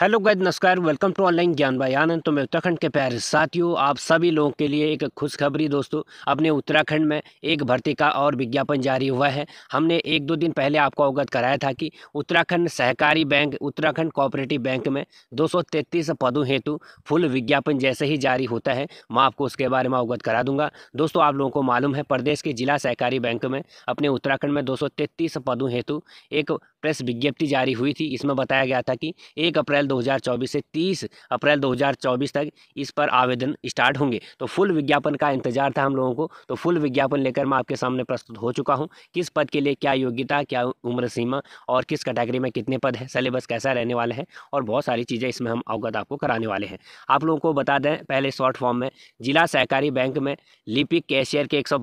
hello guys नमस्कार welcome to online Gyan भाई आनंद तो मैं उत्तराखंड के प्यारे साथियों आप सभी लोगों के लिए एक खुशखबरी दोस्तों अपने उत्तराखंड में एक भर्ती का और विज्ञापन जारी हुआ है हमने एक दो दिन पहले आपको अवगत कराया था कि उत्तराखंड सहकारी बैंक उत्तराखंड कोऑपरेटिव बैंक में दो पदों हेतु फुल विज्ञापन जैसे ही जारी होता है मैं आपको उसके बारे में अवगत करा दूंगा दोस्तों आप लोगों को मालूम है प्रदेश के जिला सहकारी बैंक में अपने उत्तराखंड में दो पदों हेतु एक प्रेस विज्ञप्ति जारी हुई थी इसमें बताया गया था कि एक अप्रैल 2024 से 30 अप्रैल 2024 तक इस पर आवेदन स्टार्ट होंगे तो फुल विज्ञापन का इंतजार था हम लोगों को तो फुल विज्ञापन लेकर मैं आपके सामने प्रस्तुत हो चुका हूँ किस पद के लिए क्या योग्यता क्या उम्र सीमा और किस कैटेगरी में कितने पद हैं सिलेबस कैसा रहने वाला है और बहुत सारी चीज़ें इसमें हम अवगत आपको कराने वाले हैं आप लोगों को बता दें पहले शॉर्ट फॉर्म में जिला सहकारी बैंक में लिपिक कैशियर के एक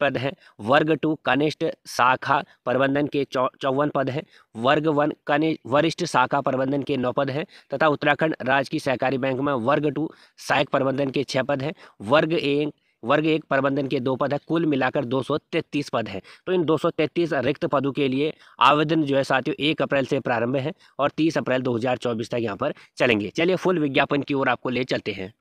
पद हैं वर्ग टू कनिष्ठ शाखा प्रबंधन के चौवन पद हैं वर्ग वन कनि वरिष्ठ शाखा प्रबंधन के नौ पद हैं तथा उत्तराखंड राज्य की सहकारी बैंक में वर्ग टू सहायक प्रबंधन के छः पद हैं वर्ग एक वर्ग एक प्रबंधन के दो पद है कुल मिलाकर 233 पद हैं तो इन 233 रिक्त पदों के लिए आवेदन जो है साथियों एक अप्रैल से प्रारंभ है और 30 अप्रैल 2024 तक यहाँ पर चलेंगे चलिए फुल विज्ञापन की ओर आपको ले चलते हैं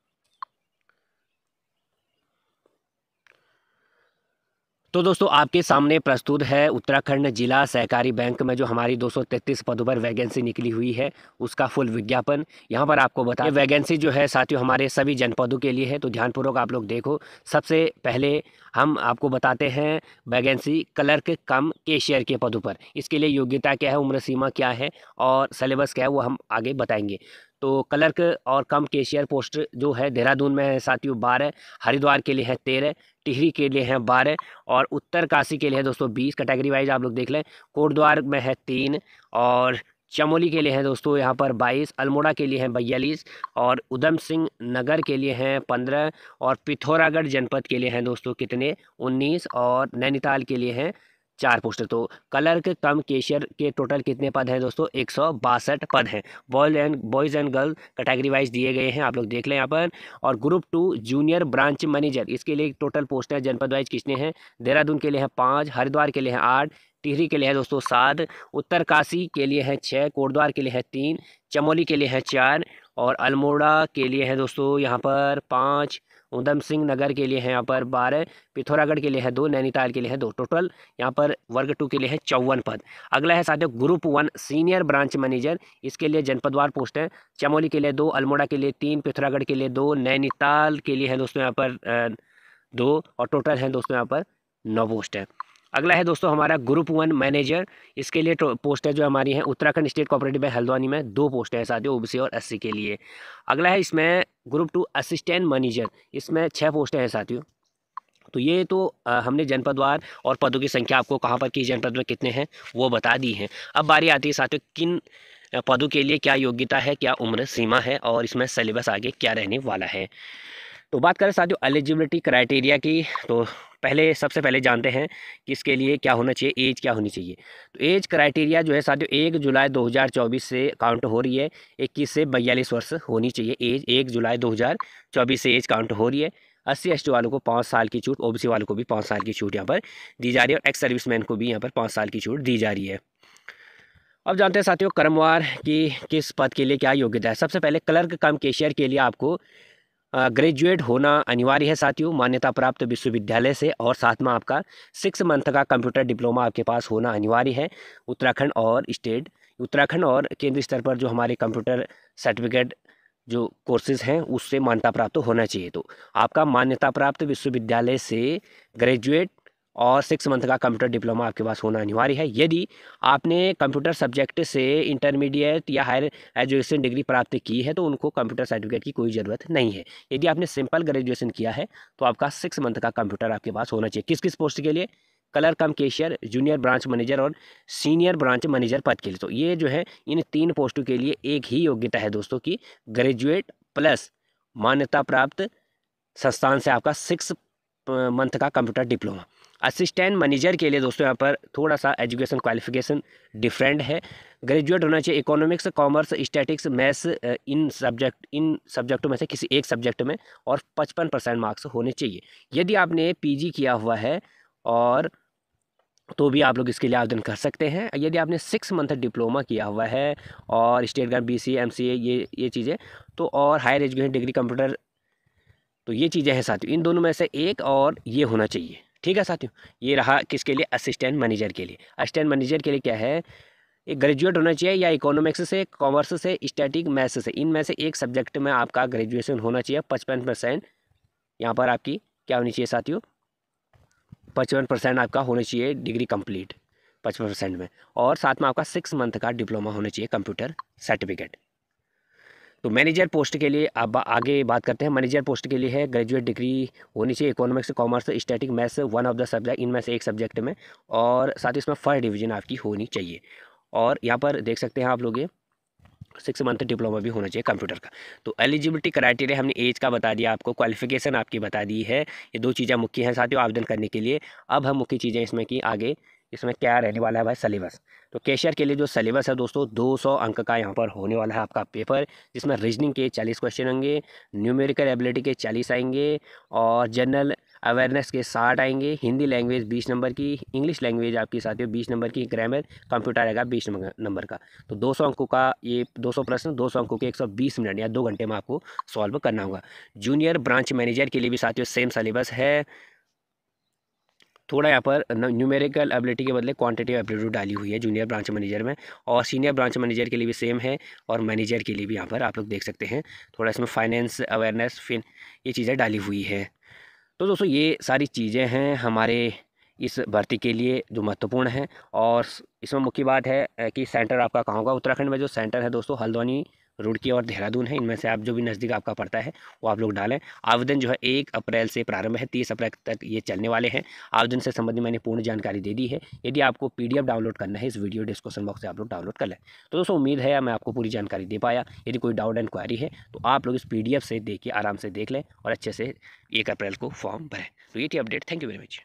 तो दोस्तों आपके सामने प्रस्तुत है उत्तराखंड जिला सहकारी बैंक में जो हमारी 233 पदों पर वैकेंसी निकली हुई है उसका फुल विज्ञापन यहाँ पर आपको बता वैकेंसी जो है साथियों हमारे सभी जनपदों के लिए है तो ध्यानपूर्वक आप लोग देखो सबसे पहले हम आपको बताते हैं वैकेंसी क्लर्क कम केशियर के पदों पर इसके लिए योग्यता क्या है उम्र सीमा क्या है और सलेबस क्या है वो हम आगे बताएंगे तो क्लर्क और कम केशियर पोस्ट जो है देहरादून में है साथियों बारह हरिद्वार के लिए है तेरह टिहरी के लिए है बारह और उत्तर काशी के लिए है दोस्तों बीस कैटेगरी वाइज आप लोग देख लें कोटद्वार में है तीन और चमोली के लिए हैं दोस्तों यहाँ पर बाईस अल्मोड़ा के लिए हैं बयालीस और उधम सिंह नगर के लिए हैं पंद्रह और पिथौरागढ़ जनपद के लिए हैं दोस्तों कितने उन्नीस और नैनीताल के लिए हैं चार पोस्टर तो के कम केशियर के टोटल कितने पद हैं दोस्तों एक पद हैं boys and boys and girl category wise दिए गए हैं आप लोग देख लें यहाँ पर और group two junior branch manager इसके लिए टोटल पोस्टर जनपद वाइज किसने हैं देहरादून के लिए हैं पाँच हरिद्वार के लिए हैं आठ टिहरी के लिए है दोस्तों सात उत्तरकाशी के लिए है छः कोटद्वार के लिए है तीन चमोली के लिए है चार और अल्मोड़ा के लिए है दोस्तों यहाँ पर पाँच ऊधम सिंह नगर के लिए है यहाँ पर बारह पिथौरागढ़ के लिए है दो नैनीताल के लिए है दो टोटल यहाँ पर वर्ग टू के लिए है चौवन पद अगला है साथियों group one senior branch manager इसके लिए जनपदवार पोस्ट है चमोली के लिए दो अल्मोड़ा के लिए तीन पिथौरागढ़ के लिए दो नैनीताल के लिए है दोस्तों यहाँ पर दो और टोटल है दोस्तों यहाँ पर नौ पोस्ट है अगला है दोस्तों हमारा ग्रुप वन मैनेजर इसके लिए पोस्टें जो हमारी हैं Uttarakhand state cooperative bank Haldwani में दो पोस्टें है साथियों ओबीसी और एससी के लिए अगला है इसमें ग्रुप टू असिस्टेंट मैनेजर इसमें छः पोस्टें हैं साथियों तो ये तो आ, हमने जनपदवार और पदों की संख्या आपको कहाँ पर किस जनपद में कितने हैं वो बता दी हैं अब बारी आती है साथियों किन पदों के लिए क्या योग्यता है क्या उम्र सीमा है और इसमें सिलेबस आगे क्या रहने वाला है तो बात करें साथियों एलिजिबिलिटी क्राइटेरिया की तो पहले सबसे पहले जानते हैं कि इसके लिए क्या होना चाहिए एज क्या होनी चाहिए तो एज क्राइटेरिया जो है साथियों एक जुलाई 2024 से काउंट हो रही है इक्कीस से बयालीस वर्ष होनी चाहिए एज एक जुलाई 2024 से एज काउंट हो रही है अस्सी एस वालों को पाँच साल की छूट ओबीसी वालों को भी पाँच साल की छूट यहाँ पर दी जा रही है और एक्स सर्विस को भी यहाँ पर पाँच साल की छूट दी जा रही है अब जानते हैं साथियों कर्मवार की किस पद के लिए क्या योग्यता है सबसे पहले क्लर्क कम केशियर के लिए आपको ग्रेजुएट होना अनिवार्य है साथियों मान्यता प्राप्त विश्वविद्यालय से और साथ में आपका सिक्स मंथ का कंप्यूटर डिप्लोमा आपके पास होना अनिवार्य है उत्तराखंड और स्टेट उत्तराखंड और केंद्र स्तर पर जो हमारे कंप्यूटर सर्टिफिकेट जो कोर्सेज हैं उससे मान्यता प्राप्त होना चाहिए तो आपका मान्यता प्राप्त विश्वविद्यालय से ग्रेजुएट और सिक्स मंथ का कंप्यूटर डिप्लोमा आपके पास होना अनिवार्य है यदि आपने कंप्यूटर सब्जेक्ट से इंटरमीडिएट या हायर एजुकेशन डिग्री प्राप्त की है तो उनको कंप्यूटर सर्टिफिकेट की कोई ज़रूरत नहीं है यदि आपने सिंपल ग्रेजुएशन किया है तो आपका सिक्स मंथ का कंप्यूटर आपके पास होना चाहिए किस किस पोस्ट के लिए clerk cum cashier junior branch manager और सीनियर ब्रांच मैनेजर पद के लिए तो ये जो है इन तीन पोस्टों के लिए एक ही योग्यता है दोस्तों की ग्रेजुएट प्लस मान्यता प्राप्त संस्थान से आपका सिक्स मंथ का कंप्यूटर डिप्लोमा असिस्टेंट मैनेजर के लिए दोस्तों यहाँ पर थोड़ा सा एजुकेशन क्वालिफिकेशन डिफरेंट है ग्रेजुएट होना चाहिए इकोनॉमिक्स कॉमर्स स्टैटिक्स मैथ्स इन सब्जेक्ट इन सब्जेक्टों में से किसी एक सब्जेक्ट में और पचपन परसेंट मार्क्स होने चाहिए यदि आपने पीजी किया हुआ है और तो भी आप लोग इसके लिए आवेदन कर सकते हैं यदि आपने सिक्स मंथ डिप्लोमा किया हुआ है और state government B C M C A ये ये चीज़ें तो और हायर एजुकेशन डिग्री कंप्यूटर तो ये चीज़ें हैं साथियों इन दोनों में से एक और ये होना चाहिए ठीक है साथियों ये रहा किसके लिए असिस्टेंट मैनेजर के लिए असिस्टेंट मैनेजर के लिए क्या है एक ग्रेजुएट होना चाहिए या इकोनॉमिक्स से कॉमर्स से स्टैटिक मैथ्स से इनमें से एक सब्जेक्ट में आपका ग्रेजुएशन होना चाहिए पचपन परसेंट यहाँ पर आपकी क्या होनी चाहिए साथियों पचपन परसेंट आपका होना चाहिए डिग्री कंप्लीट पचपन परसेंट में और साथ में आपका सिक्स मंथ का डिप्लोमा होना चाहिए कंप्यूटर सर्टिफिकेट तो मैनेजर पोस्ट के लिए अब आगे बात करते हैं मैनेजर पोस्ट के लिए है ग्रेजुएट डिग्री होनी चाहिए economics commerce static maths one of the subject इनमें से एक सब्जेक्ट में और साथ ही इसमें फर्स्ट डिवीजन आपकी होनी चाहिए और यहाँ पर देख सकते हैं आप लोग ये सिक्स मंथ डिप्लोमा भी होना चाहिए कंप्यूटर का तो एलिजिबिलिटी क्राइटेरिया हमने एज का बता दिया आपको क्वालिफिकेशन आपकी बता दी है ये दो चीज़ें मुख्य हैं साथियों आवेदन करने के लिए अब हम मुख्य चीज़ें इसमें कि आगे इसमें क्या रहने वाला है भाई सलेबस तो कैशियर के लिए जो सलेबस है दोस्तों 200 अंक का यहाँ पर होने वाला है आपका पेपर जिसमें रीजनिंग के 40 क्वेश्चन होंगे न्यूमेरिकल एबिलिटी के 40 आएंगे और जनरल अवेयरनेस के साठ आएंगे हिंदी लैंग्वेज बीस नंबर की इंग्लिश लैंग्वेज आपकी ही बीस नंबर की ग्रामर कंप्यूटर आएगा बीस नंबर का तो दो सौ अंकों का ये दो सौ प्रश्न दो सौ अंकों के एक सौ बीस मिनट या दो घंटे में आपको सॉल्व करना होगा जूनियर ब्रांच मैनेजर के लिए भी साथियों सेम सिलेबस है थोड़ा यहाँ पर न्यूमेरिकल एबिलिटी के बदले क्वांटिटी एबिलिटी डाली हुई है जूनियर ब्रांच मैनेजर में और सीनियर ब्रांच मैनेजर के लिए भी सेम है और मैनेजर के लिए भी यहाँ पर आप लोग देख सकते हैं थोड़ा इसमें फाइनेंस अवेयरनेस फिन ये चीज़ें डाली हुई है तो दोस्तों ये सारी चीज़ें हैं हमारे इस भर्ती के लिए जो महत्वपूर्ण है और इसमें मुख्य बात है कि सेंटर आपका कहाँ होगा उत्तराखंड में जो सेंटर है दोस्तों हल्द्वानी रुड़की और देहरादून है इनमें से आप जो भी नज़दीक आपका पड़ता है वो आप लोग डालें आवेदन जो है एक अप्रैल से प्रारंभ है तीस अप्रैल तक ये चलने वाले हैं आवेदन से संबंधित मैंने पूर्ण जानकारी दे दी है यदि आपको पीडीएफ डाउनलोड करना है इस वीडियो डिस्क्रिप्शन बॉक्स से आप लोग डाउनलोड कर लें तो दोस्तों उम्मीद है मैं आपको पूरी जानकारी दे पाया यदि कोई डाउट एंड क्वारी है तो आप लोग इस पी से देखिए आराम से देख लें और अच्छे से एक अप्रैल को फॉर्म भरें तो ये थी update thank you very much